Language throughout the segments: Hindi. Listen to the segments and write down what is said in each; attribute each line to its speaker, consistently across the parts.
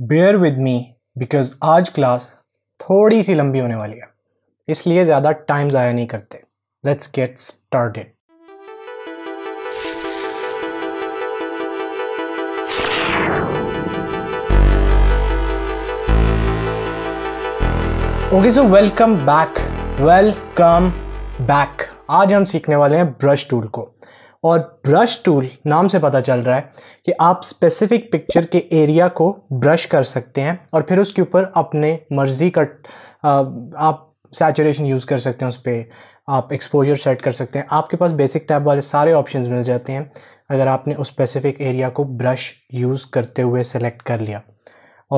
Speaker 1: बेयर विद मी बिकॉज आज क्लास थोड़ी सी लंबी होने वाली है इसलिए ज़्यादा टाइम ज़ाया नहीं करते let's get started okay so welcome back welcome back आज हम सीखने वाले हैं ब्रश टूल को और ब्रश टूल नाम से पता चल रहा है कि आप स्पेसिफिक पिक्चर के एरिया को ब्रश कर सकते हैं और फिर उसके ऊपर अपने मर्ज़ी का आप सैचुरेशन यूज़ कर सकते हैं उस पर आप एक्सपोजर सेट कर सकते हैं आपके पास बेसिक टैब वाले सारे ऑप्शन मिल जाते हैं अगर आपने उस स्पेसिफिक एरिया को ब्रश यूज़ करते हुए सेलेक्ट कर लिया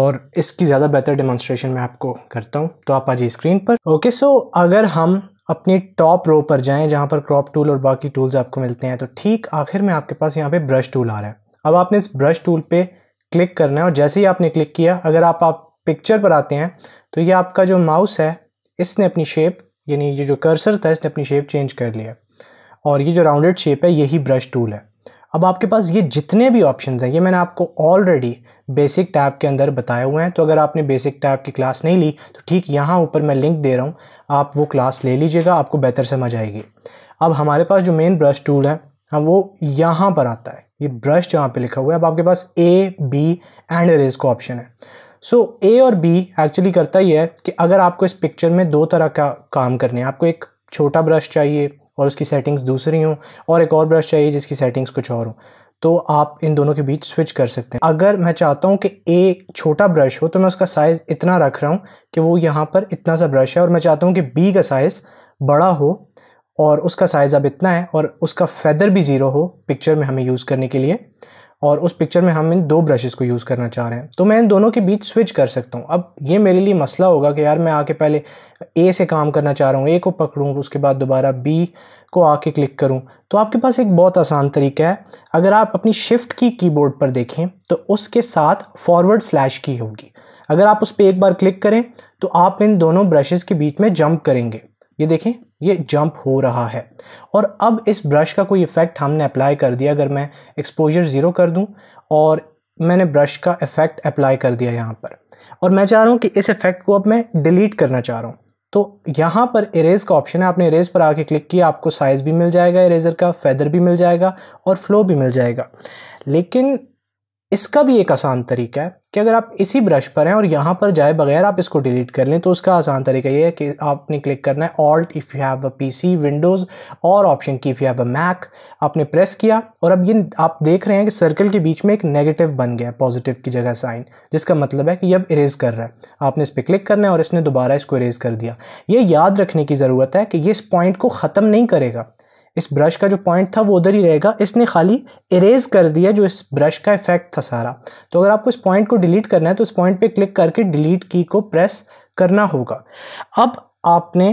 Speaker 1: और इसकी ज़्यादा बेहतर डेमोन्स्ट्रेशन मैं आपको करता हूँ तो आप आ जाइए स्क्रीन पर ओके okay, सो so, अगर हम अपनी टॉप रो पर जाएं जहाँ पर क्रॉप टूल और बाकी टूल्स आपको मिलते हैं तो ठीक आखिर में आपके पास यहाँ पे ब्रश टूल आ रहा है अब आपने इस ब्रश टूल पे क्लिक करना है और जैसे ही आपने क्लिक किया अगर आप आप पिक्चर पर आते हैं तो ये आपका जो माउस है इसने अपनी शेप यानी ये जो कर्सर था इसने अपनी शेप चेंज कर लिया और ये जो राउंडेड शेप है यही ब्रश टूल है अब आपके पास ये जितने भी ऑप्शन हैं ये मैंने आपको ऑलरेडी बेसिक टैब के अंदर बताए हुए हैं तो अगर आपने बेसिक टैब की क्लास नहीं ली तो ठीक यहाँ ऊपर मैं लिंक दे रहा हूँ आप वो क्लास ले लीजिएगा आपको बेहतर समझ आएगी अब हमारे पास जो मेन ब्रश टूल है हाँ वो यहाँ पर आता है ये ब्रश जहाँ पे लिखा हुआ है अब आपके पास ए बी एंड रेज का ऑप्शन है सो so, ए और बी एक्चुअली करता ही है कि अगर आपको इस पिक्चर में दो तरह का काम करने हैं आपको एक छोटा ब्रश चाहिए और उसकी सेटिंग्स दूसरी हों और एक और ब्रश चाहिए जिसकी सेटिंग्स कुछ और हों तो आप इन दोनों के बीच स्विच कर सकते हैं अगर मैं चाहता हूँ कि ए छोटा ब्रश हो तो मैं उसका साइज़ इतना रख रहा हूँ कि वो यहाँ पर इतना सा ब्रश है और मैं चाहता हूँ कि बी का साइज़ बड़ा हो और उसका साइज़ अब इतना है और उसका फैदर भी ज़ीरो हो पिक्चर में हमें यूज़ करने के लिए और उस पिक्चर में हम इन दो ब्रशेस को यूज़ करना चाह रहे हैं तो मैं इन दोनों के बीच स्विच कर सकता हूँ अब ये मेरे लिए मसला होगा कि यार मैं आके पहले ए से काम करना चाह रहा हूँ ए को पकड़ूँ उसके बाद दोबारा बी को आके क्लिक करूं तो आपके पास एक बहुत आसान तरीका है अगर आप अपनी शिफ्ट की कीबोर्ड पर देखें तो उसके साथ फॉरवर्ड स्लैश की होगी अगर आप उस पर एक बार क्लिक करें तो आप इन दोनों ब्रशेस के बीच में जंप करेंगे ये देखें ये जंप हो रहा है और अब इस ब्रश का कोई इफ़ेक्ट हमने अप्लाई कर दिया अगर मैं एक्सपोजर ज़ीरो कर दूँ और मैंने ब्रश का इफ़ेक्ट अप्लाई कर दिया यहाँ पर और मैं चाह रहा हूँ कि इस इफ़ेक्ट को अब मैं डिलीट करना चाह रहा हूँ तो यहाँ पर इरेज का ऑप्शन है आपने इरेज पर आके क्लिक किया आपको साइज़ भी मिल जाएगा इरेजर का फेदर भी मिल जाएगा और फ्लो भी मिल जाएगा लेकिन इसका भी एक आसान तरीका है कि अगर आप इसी ब्रश पर हैं और यहाँ पर जाए बगैर आप इसको डिलीट कर लें तो उसका आसान तरीका ये है कि आपने क्लिक करना है alt if you have a PC Windows और option key if you have a Mac आपने प्रेस किया और अब ये आप देख रहे हैं कि सर्कल के बीच में एक नेगेटिव बन गया है पॉजिटिव की जगह साइन जिसका मतलब है कि अब इरेज़ कर रहा है आपने इस पर क्लिक करना है और इसने दोबारा इसको इरेज़ कर दिया ये याद रखने की ज़रूरत है कि ये इस पॉइंट को ख़त्म नहीं करेगा इस ब्रश का जो पॉइंट था वो उधर ही रहेगा इसने खाली इरेज कर दिया जो इस ब्रश का इफेक्ट था सारा तो अगर आपको इस पॉइंट को डिलीट करना है तो इस पॉइंट पे क्लिक करके डिलीट की को प्रेस करना होगा अब आपने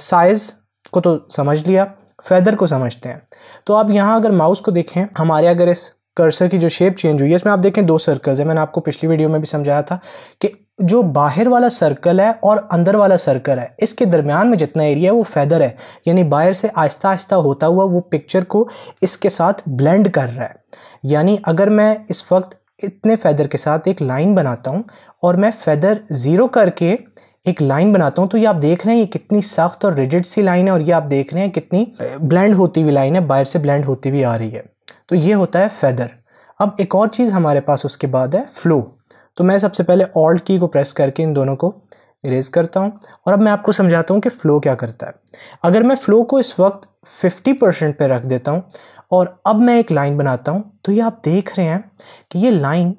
Speaker 1: साइज़ को तो समझ लिया फैदर को समझते हैं तो आप यहाँ अगर माउस को देखें हमारे अगर इस कर्सर की जो शेप चेंज हुई है इसमें आप देखें दो सर्कल्स है मैंने आपको पिछली वीडियो में भी समझाया था कि जो बाहर वाला सर्कल है और अंदर वाला सर्कल है इसके दरमियान में जितना एरिया है वो फैदर है यानी बाहर से आहिस्ता आहिस्ता होता हुआ वो पिक्चर को इसके साथ ब्लेंड कर रहा है यानी अगर मैं इस वक्त इतने फैदर के साथ एक लाइन बनाता हूँ और मैं फैदर ज़ीरो करके एक लाइन बनाता हूँ तो ये आप देख रहे हैं ये कितनी सख्त और रिजिड सी लाइन है और ये आप देख रहे हैं कितनी ब्लेंड होती हुई लाइन है बाहर से ब्लेंड होती हुई आ रही है तो ये होता है फेदर अब एक और चीज़ हमारे पास उसके बाद है फ्लो तो मैं सबसे पहले ऑल्ट की को प्रेस करके इन दोनों को इरेज करता हूँ और अब मैं आपको समझाता हूँ कि फ़्लो क्या करता है अगर मैं फ़्लो को इस वक्त 50 परसेंट पर रख देता हूँ और अब मैं एक लाइन बनाता हूँ तो ये आप देख रहे हैं कि ये लाइन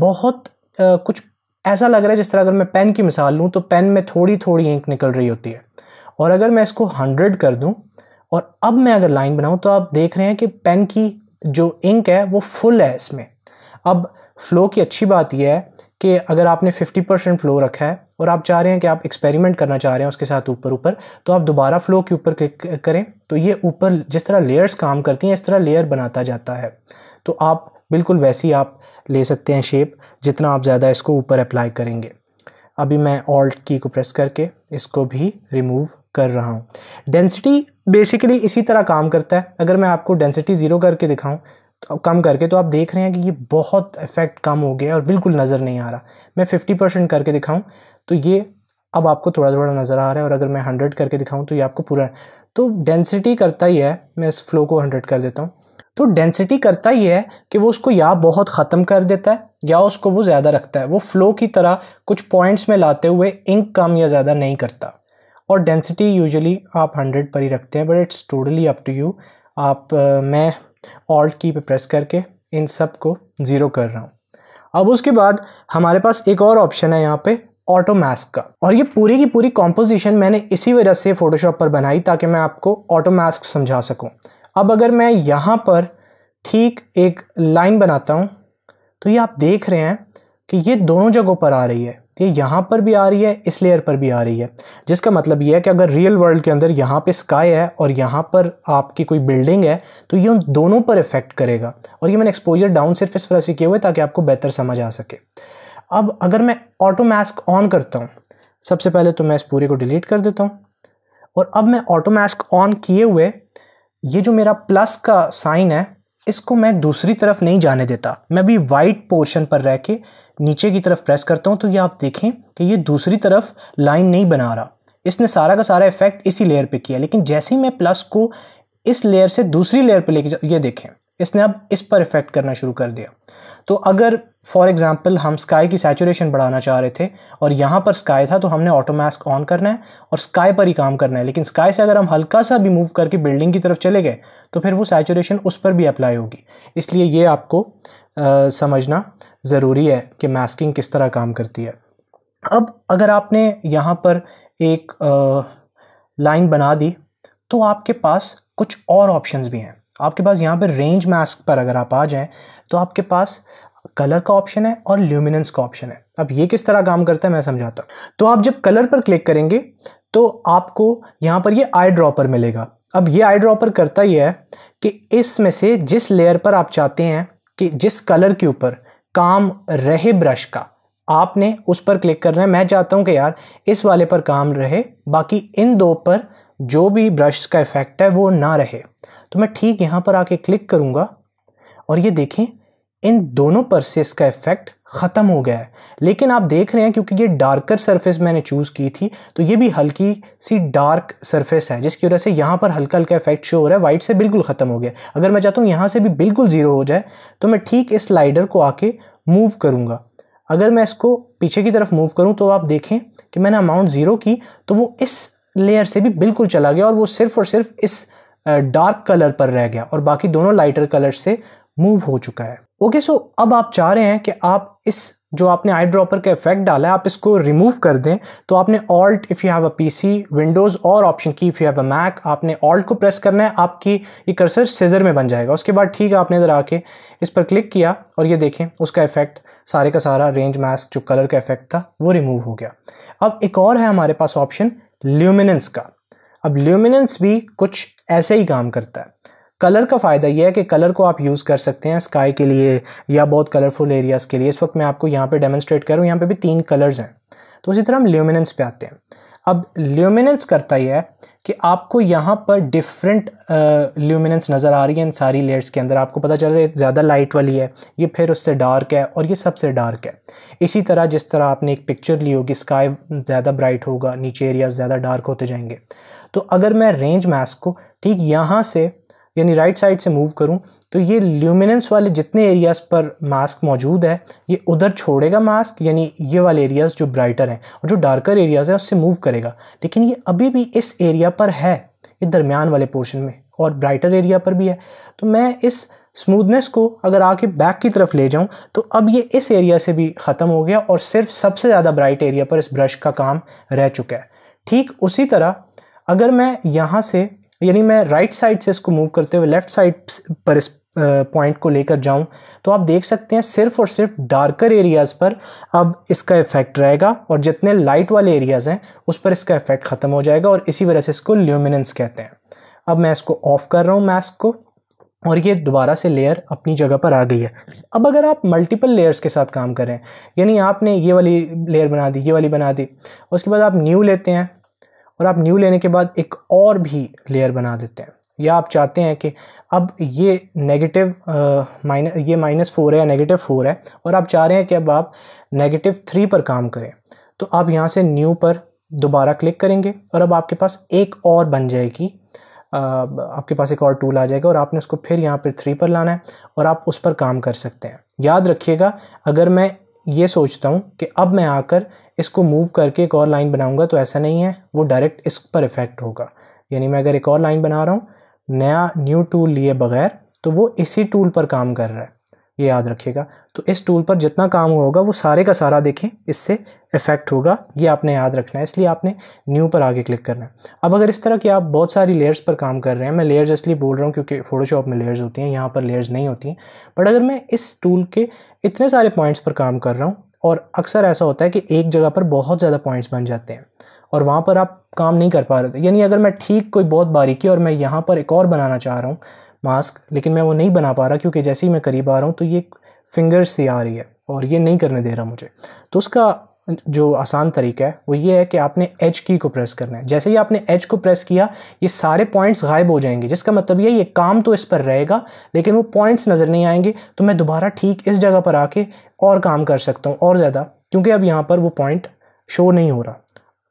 Speaker 1: बहुत आ, कुछ ऐसा लग रहा है जिस तरह अगर मैं पेन की मिसाल लूँ तो पेन में थोड़ी थोड़ी इंक निकल रही होती है और अगर मैं इसको हंड्रेड कर दूँ और अब मैं अगर लाइन बनाऊँ तो आप देख रहे हैं कि पेन की जो इंक है वो फुल है इसमें अब फ़्लो की अच्छी बात यह है कि अगर आपने 50 परसेंट फ़्लो रखा है और आप चाह रहे हैं कि आप एक्सपेरिमेंट करना चाह रहे हैं उसके साथ ऊपर ऊपर तो आप दोबारा फ़्लो के ऊपर क्लिक करें तो ये ऊपर जिस तरह लेयर्स काम करती हैं इस तरह लेयर बनाता जाता है तो आप बिल्कुल वैसी आप ले सकते हैं शेप जितना आप ज़्यादा इसको ऊपर अप्लाई करेंगे अभी मैं ऑल्ट की को प्रेस करके इसको भी रिमूव कर रहा हूँ डेंसिटी बेसिकली इसी तरह काम करता है अगर मैं आपको डेंसिटी ज़ीरो करके दिखाऊँ तो कम करके तो आप देख रहे हैं कि ये बहुत इफेक्ट कम हो गया और बिल्कुल नज़र नहीं आ रहा मैं फिफ्टी परसेंट करके दिखाऊँ तो ये अब आपको थोड़ा थोड़ा नज़र आ रहा है और अगर मैं हंड्रेड करके दिखाऊँ तो ये आपको पूरा तो डेंसिटी करता ही है मैं इस फ्लो को हंड्रेड कर देता हूँ तो डेंसिटी करता ही है कि वो उसको या बहुत ख़त्म कर देता है या उसको वो ज़्यादा रखता है वो फ्लो की तरह कुछ पॉइंट्स में लाते हुए इंक कम या ज़्यादा नहीं करता और डेंसिटी यूजुअली आप हंड्रेड पर ही रखते हैं but it's totally up to you आप uh, मैं ऑल्ट की पे प्रेस करके इन सब को ज़ीरो कर रहा हूँ अब उसके बाद हमारे पास एक और ऑप्शन है यहाँ पे ऑटो मास्क का और ये पूरी की पूरी कॉम्पोजिशन मैंने इसी वजह से फ़ोटोशॉप पर बनाई ताकि मैं आपको ऑटो मास्क समझा सकूँ अब अगर मैं यहाँ पर ठीक एक लाइन बनाता हूँ तो ये आप देख रहे हैं कि ये दोनों जगहों पर आ रही है ये यहाँ पर भी आ रही है इस लेयर पर भी आ रही है जिसका मतलब ये है कि अगर रियल वर्ल्ड के अंदर यहाँ पे स्काई है और यहाँ पर आपकी कोई बिल्डिंग है तो ये उन दोनों पर इफ़ेक्ट करेगा और ये मैंने एक्सपोजर डाउन सिर्फ इस तरह से किए हुए ताकि आपको बेहतर समझ आ सके अब अगर मैं ऑटो मास्क ऑन करता हूँ सबसे पहले तो मैं इस पूरे को डिलीट कर देता हूँ और अब मैं ऑटो मास्क ऑन किए हुए ये जो मेरा प्लस का साइन है इसको मैं दूसरी तरफ नहीं जाने देता मैं भी वाइट पोर्शन पर रह के नीचे की तरफ प्रेस करता हूँ तो ये आप देखें कि ये दूसरी तरफ लाइन नहीं बना रहा इसने सारा का सारा इफेक्ट इसी लेयर पे किया लेकिन जैसे ही मैं प्लस को इस लेयर से दूसरी लेयर पे लेके जाऊँ ये देखें इसने अब इस पर इफेक्ट करना शुरू कर दिया तो अगर फॉर एग्ज़ाम्पल हम स्काई की सैचुरेशन बढ़ाना चाह रहे थे और यहाँ पर स्काई था तो हमने ऑटो मास्क ऑन करना है और स्काई पर ही काम करना है लेकिन स्काई से अगर हम हल्का सा भी मूव करके बिल्डिंग की तरफ चले गए तो फिर वो सैचुरेशन उस पर भी अप्लाई होगी इसलिए ये आपको आ, समझना ज़रूरी है कि मास्किंग किस तरह काम करती है अब अगर आपने यहाँ पर एक लाइन बना दी तो आपके पास कुछ और ऑप्शंस भी हैं आपके पास यहाँ पर रेंज मास्क पर अगर आप आ जाएं तो आपके पास कलर का ऑप्शन है और ल्यूमिनेंस का ऑप्शन है अब ये किस तरह काम करता है मैं समझाता हूँ तो आप जब कलर पर क्लिक करेंगे तो आपको यहाँ पर ये आई ड्रॉपर मिलेगा अब ये आई ड्रॉपर करता ही है कि इसमें से जिस लेयर पर आप चाहते हैं कि जिस कलर के ऊपर काम रहे ब्रश का आपने उस पर क्लिक करना है मैं चाहता हूँ कि यार इस वाले पर काम रहे बाकी इन दो पर जो भी ब्रश का इफ़ेक्ट है वो ना रहे तो मैं ठीक यहाँ पर आके क्लिक करूँगा और ये देखें इन दोनों पर से इसका इफेक्ट ख़त्म हो गया है लेकिन आप देख रहे हैं क्योंकि ये डार्कर सरफेस मैंने चूज़ की थी तो ये भी हल्की सी डार्क सरफेस है जिसकी वजह से यहाँ पर हल्का हल्का इफेक्ट शो हो रहा है वाइट से बिल्कुल ख़त्म हो गया अगर मैं चाहता हूँ यहाँ से भी बिल्कुल ज़ीरो हो जाए तो मैं ठीक इस स्लाइडर को आके मूव करूँगा अगर मैं इसको पीछे की तरफ मूव करूँ तो आप देखें कि मैंने अमाउंट ज़ीरो की तो वो इस लेयर से भी बिल्कुल चला गया और वो सिर्फ और सिर्फ इस डार्क कलर पर रह गया और बाकी दोनों लाइटर कलर से मूव हो चुका है ओके सो अब आप चाह रहे हैं कि आप इस जो आपने आई ड्रॉपर का इफेक्ट डाला है आप इसको रिमूव कर दें तो आपने alt if you have a PC Windows और option key if you have a Mac आपने ऑल्ट को प्रेस करना है आपकी ये कर्सर सीजर में बन जाएगा उसके बाद ठीक है आपने इधर आके इस पर क्लिक किया और ये देखें उसका इफेक्ट सारे का सारा रेंज मास्क जो कलर का इफेक्ट था वो रिमूव हो गया अब एक और है हमारे पास ऑप्शन ल्यूमिनेंस का अब ल्यूमिनेंस भी कुछ ऐसे ही काम करता है कलर का फ़ायदा यह है कि कलर को आप यूज़ कर सकते हैं स्काई के लिए या बहुत कलरफुल एरियाज़ के लिए इस वक्त मैं आपको यहाँ पे डेमोस्ट्रेट करूँ यहाँ पे भी तीन कलर्स हैं तो उसी तरह हम ल्यूमिनेंस पे आते हैं अब ल्यूमिनेंस करता यह है कि आपको यहाँ पर डिफरेंट ल्यूमिनेंस नज़र आ रही है इन सारी लेयर्स के अंदर आपको पता चल रहा है ज़्यादा लाइट वाली है ये फिर उससे डार्क है और ये सबसे डार्क है इसी तरह जिस तरह आपने एक पिक्चर ली होगी स्काई ज़्यादा ब्राइट होगा नीचे एरिया ज़्यादा डार्क होते जाएंगे तो अगर मैं रेंज मैस्क को ठीक यहाँ से यानी राइट साइड से मूव करूं तो ये ल्यूमिनेंस वाले जितने एरियाज़ पर मास्क मौजूद है ये उधर छोड़ेगा मास्क यानी ये वाले एरियाज़ जो ब्राइटर हैं और जो डार्कर एरियाज़ हैं उससे मूव करेगा लेकिन ये अभी भी इस एरिया पर है ये दरमियान वाले पोर्शन में और ब्राइटर एरिया पर भी है तो मैं इस स्मूदनेस को अगर आके बैक की तरफ ले जाऊं तो अब ये इस एरिया से भी ख़त्म हो गया और सिर्फ सबसे ज़्यादा ब्राइट एरिया पर इस ब्रश का काम रह चुका है ठीक उसी तरह अगर मैं यहाँ से यानी मैं राइट साइड से इसको मूव करते हुए लेफ्ट साइड पर इस पॉइंट को लेकर जाऊं तो आप देख सकते हैं सिर्फ और सिर्फ डार्कर एरियाज़ पर अब इसका इफेक्ट रहेगा और जितने लाइट वाले एरियाज़ हैं उस पर इसका इफेक्ट ख़त्म हो जाएगा और इसी वजह से इसको ल्यूमिनेंस कहते हैं अब मैं इसको ऑफ़ कर रहा हूँ मैस्क को और ये दोबारा से लेयर अपनी जगह पर आ गई है अब अगर आप मल्टीपल लेयर्स के साथ काम करें यानी आपने ये वाली लेयर बना दी ये वाली बना दी उसके बाद आप न्यू लेते हैं और आप न्यू लेने के बाद एक और भी लेयर बना देते हैं या आप चाहते हैं कि अब ये नेगेटिव माइनस ये माइनस फोर है या नेगेटिव फोर है और आप चाह रहे हैं कि अब आप नेगेटिव थ्री पर काम करें तो आप यहाँ से न्यू पर दोबारा क्लिक करेंगे और अब आपके पास एक और बन जाएगी आपके पास एक और टूल आ जाएगा और आपने उसको फिर यहाँ पर थ्री पर लाना है और आप उस पर काम कर सकते हैं याद रखिएगा अगर मैं ये सोचता हूँ कि अब मैं आकर इसको मूव करके एक और लाइन बनाऊंगा तो ऐसा नहीं है वो डायरेक्ट इस पर इफेक्ट होगा यानी मैं अगर एक और लाइन बना रहा हूँ नया न्यू टूल लिए बगैर तो वो इसी टूल पर काम कर रहा है ये याद रखिएगा तो इस टूल पर जितना काम होगा वो सारे का सारा देखें इससे इफेक्ट होगा ये आपने याद रखना है इसलिए आपने न्यू पर आगे क्लिक करना है अब अगर इस तरह की आप बहुत सारी लेयर्स पर काम कर रहे हैं मैं लेयर्स इसलिए बोल रहा हूँ क्योंकि फोटोशॉप में लेयर्स होती हैं यहाँ पर लेयर्स नहीं होती हैं बट अगर मैं इस टूल के इतने सारे पॉइंट्स पर काम कर रहा हूँ और अक्सर ऐसा होता है कि एक जगह पर बहुत ज़्यादा पॉइंट्स बन जाते हैं और वहाँ पर आप काम नहीं कर पा रहे यानी अगर मैं ठीक कोई बहुत बारीकी और मैं यहाँ पर एक और बनाना चाह रहा हूँ मास्क लेकिन मैं वो नहीं बना पा रहा क्योंकि जैसे ही मैं करीब आ रहा हूँ तो ये फिंगर्स से आ रही है और ये नहीं करने दे रहा मुझे तो उसका जो आसान तरीका है वो ये है कि आपने एच की को प्रेस करना है जैसे ही आपने एच को प्रेस किया ये सारे पॉइंट्स गायब हो जाएंगे जिसका मतलब ये ये काम तो इस पर रहेगा लेकिन वो पॉइंट्स नज़र नहीं आएंगे तो मैं दोबारा ठीक इस जगह पर आके और काम कर सकता हूँ और ज़्यादा क्योंकि अब यहाँ पर वो पॉइंट शो नहीं हो रहा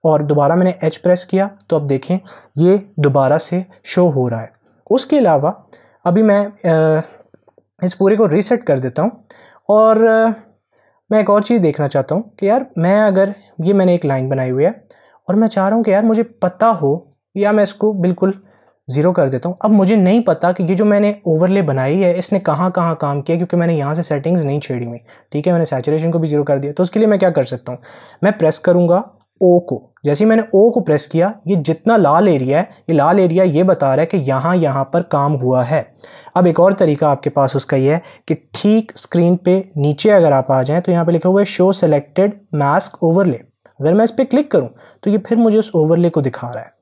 Speaker 1: और दोबारा मैंने एच प्रेस किया तो अब देखें ये दोबारा से शो हो रहा है उसके अलावा अभी मैं इस पूरे को रीसेट कर देता हूँ और मैं एक और चीज़ देखना चाहता हूँ कि यार मैं अगर ये मैंने एक लाइन बनाई हुई है और मैं चाह रहा हूँ कि यार मुझे पता हो या मैं इसको बिल्कुल ज़ीरो कर देता हूँ अब मुझे नहीं पता कि ये जो मैंने ओवरले बनाई है इसने कहाँ कहाँ काम किया क्योंकि मैंने यहाँ से सेटिंग्स नहीं छेड़ी हुई ठीक है मैंने सैचुरेशन को भी ज़ीरो कर दिया तो उसके लिए मैं क्या कर सकता हूँ मैं प्रेस करूँगा ओ को जैसे ही मैंने ओ को प्रेस किया ये जितना लाल एरिया है ये लाल एरिया ये बता रहा है कि यहाँ यहाँ पर काम हुआ है अब एक और तरीका आपके पास उसका यह है कि ठीक स्क्रीन पे नीचे अगर आप आ जाएं तो यहाँ पे लिखा हुआ है शो सेलेक्टेड मास्क ओवरले अगर मैं इस पर क्लिक करूँ तो ये फिर मुझे उस ओवरले को दिखा रहा है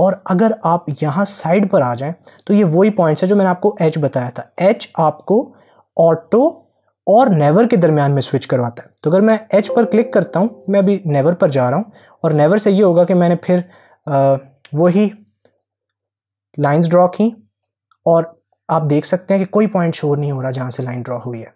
Speaker 1: और अगर आप यहाँ साइड पर आ जाएं तो ये वही पॉइंट्स है जो मैंने आपको एच बताया था एच आपको ऑटो और नेवर के दरमियान में स्विच करवाता है तो अगर मैं एच पर क्लिक करता हूँ मैं अभी नेवर पर जा रहा हूँ और नेवर से ये होगा कि मैंने फिर वही लाइंस ड्रॉ की और आप देख सकते हैं कि कोई पॉइंट शो नहीं हो रहा जहाँ से लाइन ड्रॉ हुई है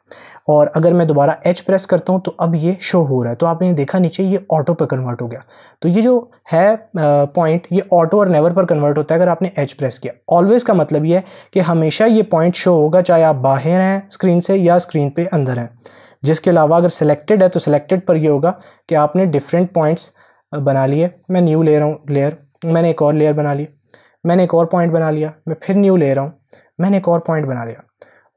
Speaker 1: और अगर मैं दोबारा एच प्रेस करता हूँ तो अब ये शो हो रहा है तो आपने देखा नीचे ये ऑटो पर कन्वर्ट हो गया तो ये जो है पॉइंट ये ऑटो और नेवर पर कन्वर्ट होता है अगर आपने एच प्रेस किया ऑलवेज़ का मतलब ये है कि हमेशा ये पॉइंट शो होगा चाहे आप बाहर हैं स्क्रीन से या स्क्रीन पर अंदर हैं जिसके अलावा अगर सिलेक्टेड है तो सिलेक्टेड पर यह होगा कि आपने डिफरेंट पॉइंट्स बना लिए मैं न्यू ले रहा हूँ लेयर मैंने एक और लेयर बना ली मैंने एक और पॉइंट बना लिया मैं फिर न्यू ले रहा हूँ मैंने एक और पॉइंट बना लिया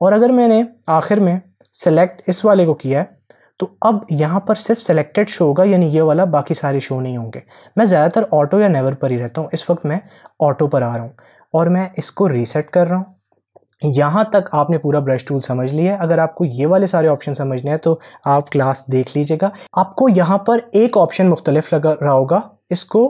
Speaker 1: और अगर मैंने आखिर में सेलेक्ट इस वाले को किया है तो अब यहाँ पर सिर्फ सेलेक्टेड शो होगा यानी ये वाला बाकी सारे शो नहीं होंगे मैं ज़्यादातर ऑटो या नेवर पर ही रहता हूँ इस वक्त मैं ऑटो पर आ रहा हूँ और मैं इसको रीसेट कर रहा हूँ यहाँ तक आपने पूरा ब्रश टूल समझ लिया है अगर आपको ये वाले सारे ऑप्शन समझने हैं तो आप क्लास देख लीजिएगा आपको यहाँ पर एक ऑप्शन मुख्तलिफ लगा रहा होगा इसको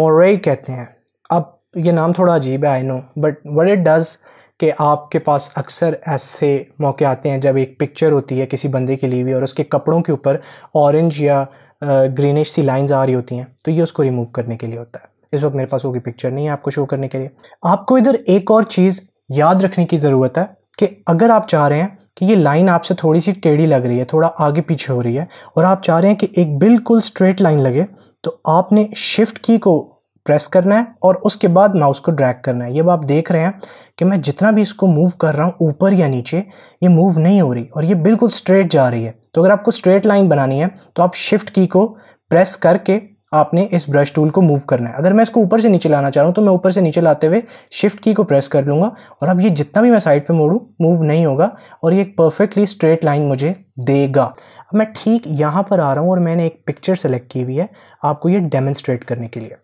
Speaker 1: मोरे कहते हैं अब ये नाम थोड़ा अजीब है I know but what it does कि आपके पास अक्सर ऐसे मौके आते हैं जब एक पिक्चर होती है किसी बंदे के लिए भी और उसके कपड़ों के ऊपर ऑरेंज या ग्रीनिश सी लाइंस आ रही होती हैं तो ये उसको रिमूव करने के लिए होता है इस वक्त मेरे पास वो पिक्चर नहीं है आपको शो करने के लिए आपको इधर एक और चीज़ याद रखने की ज़रूरत है कि अगर आप चाह रहे हैं कि ये लाइन आपसे थोड़ी सी टेढ़ी लग रही है थोड़ा आगे पीछे हो रही है और आप चाह रहे हैं कि एक बिल्कुल स्ट्रेट लाइन लगे तो आपने शिफ्ट की को प्रेस करना है और उसके बाद माउस को ड्रैग करना है ये आप देख रहे हैं कि मैं जितना भी इसको मूव कर रहा हूँ ऊपर या नीचे ये मूव नहीं हो रही और ये बिल्कुल स्ट्रेट जा रही है तो अगर आपको स्ट्रेट लाइन बनानी है तो आप शिफ्ट की को प्रेस करके आपने इस ब्रश टूल को मूव करना है अगर मैं इसको ऊपर से नीचे लाना चाह रहा हूँ तो मैं ऊपर से नीचे लाते हुए शिफ्ट की को प्रेस कर लूँगा और अब ये जितना भी मैं साइड पे मोड़ूँ मूव नहीं होगा और ये एक परफेक्टली स्ट्रेट लाइन मुझे देगा अब मैं ठीक यहाँ पर आ रहा हूँ और मैंने एक पिक्चर सेलेक्ट की हुई है आपको ये डेमोन्स्ट्रेट करने के लिए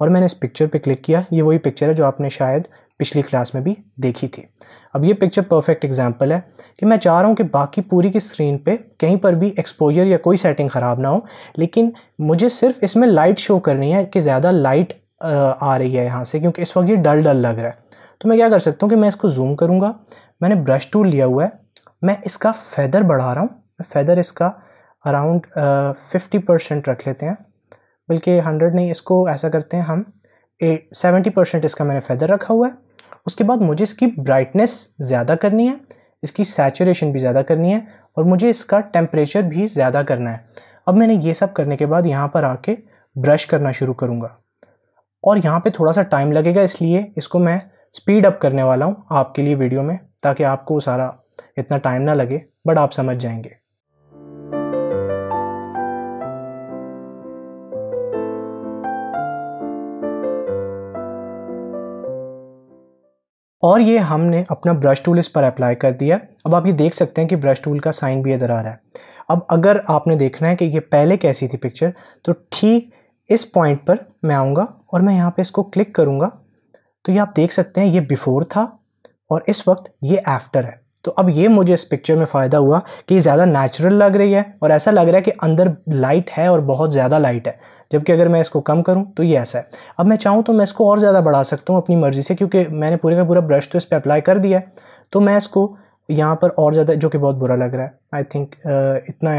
Speaker 1: और मैंने इस पिक्चर पे क्लिक किया ये वही पिक्चर है जो आपने शायद पिछली क्लास में भी देखी थी अब ये पिक्चर परफेक्ट एग्जाम्पल है कि मैं चाह रहा हूँ कि बाकी पूरी की स्क्रीन पे कहीं पर भी एक्सपोजर या कोई सेटिंग ख़राब ना हो लेकिन मुझे सिर्फ इसमें लाइट शो करनी है कि ज़्यादा लाइट आ रही है यहाँ से क्योंकि इस वक्त ये डल डल लग रहा है तो मैं क्या कर सकता हूँ कि मैं इसको जूम करूँगा मैंने ब्रश टूल लिया हुआ है मैं इसका फैदर बढ़ा रहा हूँ फैदर इसका अराउंड फिफ्टी परसेंट रख लेते हैं बल्कि हंड्रेड नहीं इसको ऐसा करते हैं हम सेवेंटी परसेंट इसका मैंने फैदर रखा हुआ है उसके बाद मुझे इसकी ब्राइटनेस ज़्यादा करनी है इसकी सैचुरेशन भी ज़्यादा करनी है और मुझे इसका टेम्परेचर भी ज़्यादा करना है अब मैंने ये सब करने के बाद यहाँ पर आके ब्रश करना शुरू करूँगा और यहाँ पे थोड़ा सा टाइम लगेगा इसलिए इसको मैं स्पीड अप करने वाला हूँ आपके लिए वीडियो में ताकि आपको सारा इतना टाइम ना लगे बट आप समझ जाएंगे और ये हमने अपना ब्रश टूल इस पर अप्लाई कर दिया अब आप ये देख सकते हैं कि ब्रश टूल का साइन भी इधर आ रहा है अब अगर आपने देखना है कि ये पहले कैसी थी पिक्चर तो ठीक इस पॉइंट पर मैं आऊँगा और मैं यहाँ पे इसको क्लिक करूँगा तो ये आप देख सकते हैं ये बिफ़ोर था और इस वक्त ये आफ्टर है तो अब ये मुझे इस पिक्चर में फ़ायदा हुआ कि ये ज़्यादा नेचुरल लग रही है और ऐसा लग रहा है कि अंदर लाइट है और बहुत ज़्यादा लाइट है जबकि अगर मैं इसको कम करूँ तो ये ऐसा है अब मैं चाहूँ तो मैं इसको और ज़्यादा बढ़ा सकता हूँ अपनी मर्ज़ी से क्योंकि मैंने पूरे का पूरा ब्रश तो इस पर अप्लाई कर दिया है तो मैं इसको यहाँ पर और ज़्यादा जो कि बहुत बुरा लग रहा है आई थिंक uh, इतना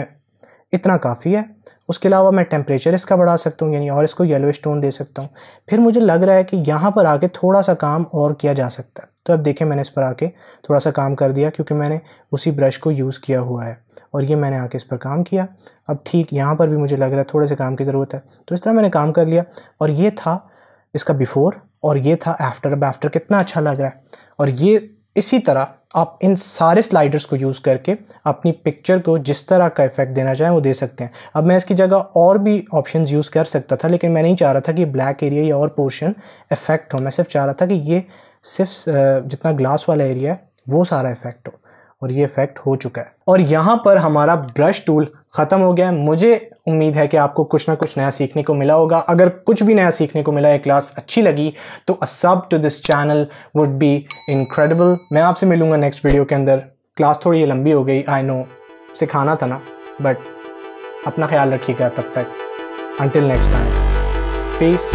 Speaker 1: इतना काफ़ी है उसके अलावा मैं टेम्परेचर इसका बढ़ा सकता हूँ यानी और इसको येलो स्टोन दे सकता हूँ फिर मुझे लग रहा है कि यहाँ पर आके थोड़ा सा काम और किया जा सकता है तो अब देखें मैंने इस पर आके थोड़ा सा काम कर दिया क्योंकि मैंने उसी ब्रश को यूज़ किया हुआ है और ये मैंने आके इस पर काम किया अब ठीक यहाँ पर भी मुझे लग रहा है थोड़े से काम की ज़रूरत है तो इस तरह मैंने काम कर लिया और ये था इसका बिफ़ोर और ये था आफ्टर अब आफ्टर कितना अच्छा लग रहा है और ये इसी तरह आप इन सारे स्लाइडर्स को यूज़ करके अपनी पिक्चर को जिस तरह का इफेक्ट देना चाहें वो दे सकते हैं अब मैं इसकी जगह और भी ऑप्शन यूज़ कर सकता था लेकिन मैं नहीं चाह रहा था कि ब्लैक एरिया या और पोर्शन इफेक्ट हो मैं सिर्फ चाह रहा था कि ये सिर्फ जितना ग्लास वाला एरिया है वो सारा इफेक्ट हो और ये इफेक्ट हो चुका है और यहाँ पर हमारा ब्रश टूल ख़त्म हो गया है मुझे उम्मीद है कि आपको कुछ ना कुछ नया सीखने को मिला होगा अगर कुछ भी नया सीखने को मिला है क्लास अच्छी लगी तो a sub to this channel would be incredible मैं आपसे मिलूंगा नेक्स्ट वीडियो के अंदर क्लास थोड़ी लंबी हो गई आई नो सिखाना था ना बट अपना ख्याल रखिएगा तब तक अंटिल नेक्स्ट टाइम पीस